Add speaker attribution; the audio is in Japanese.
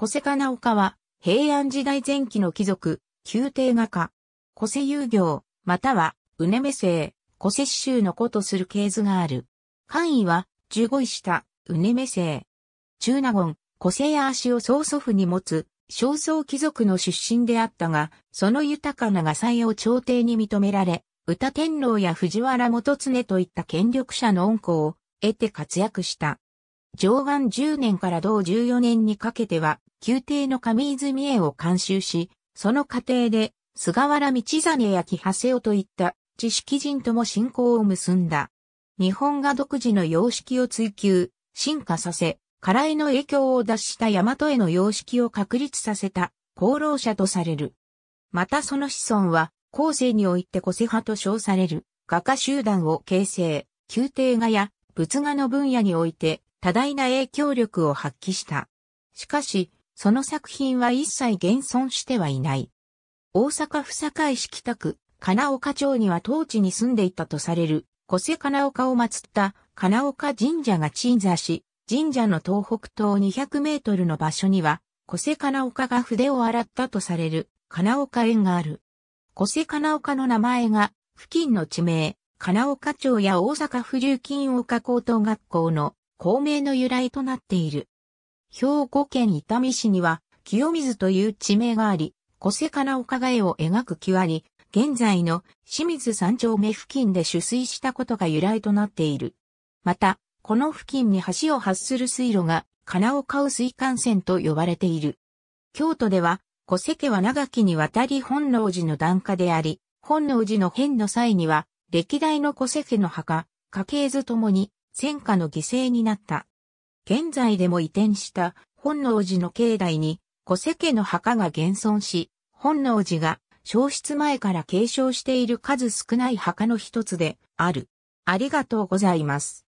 Speaker 1: 小瀬かなおかは、平安時代前期の貴族、宮廷画家、小瀬遊行、または、うねめ姓、小瀬州の子とする系図がある。官位は、十五位下、うねめ姓。中納言、小瀬や足を曹祖父に持つ、少僧貴族の出身であったが、その豊かな画才を朝廷に認められ、歌天皇や藤原元常といった権力者の恩公を得て活躍した。上岸10年から同14年にかけては、宮廷の上泉絵を監修し、その過程で、菅原道真や木長瀬といった知識人とも信仰を結んだ。日本画独自の様式を追求、進化させ、辛いの影響を脱した大和への様式を確立させた功労者とされる。またその子孫は、後世において個性派と称される画家集団を形成、宮廷画や仏画の分野において多大な影響力を発揮した。しかし、その作品は一切現存してはいない。大阪府堺市北区、金岡町には当地に住んでいたとされる、古瀬金岡を祀った金岡神社が鎮座し、神社の東北東200メートルの場所には、古瀬金岡が筆を洗ったとされる金岡園がある。古瀬金岡の名前が、付近の地名、金岡町や大阪府立金岡高等学校の校名の由来となっている。兵庫県伊丹市には、清水という地名があり、小瀬から丘が江を描く木割現在の清水山頂目付近で取水したことが由来となっている。また、この付近に橋を発する水路が、金買う水幹線と呼ばれている。京都では、小瀬家は長きにわたり本能寺の檀家であり、本能寺の変の際には、歴代の小瀬家の墓、家系図ともに、戦火の犠牲になった。現在でも移転した本能寺の境内に小瀬家の墓が現存し、本能寺が消失前から継承している数少ない墓の一つである。ありがとうございます。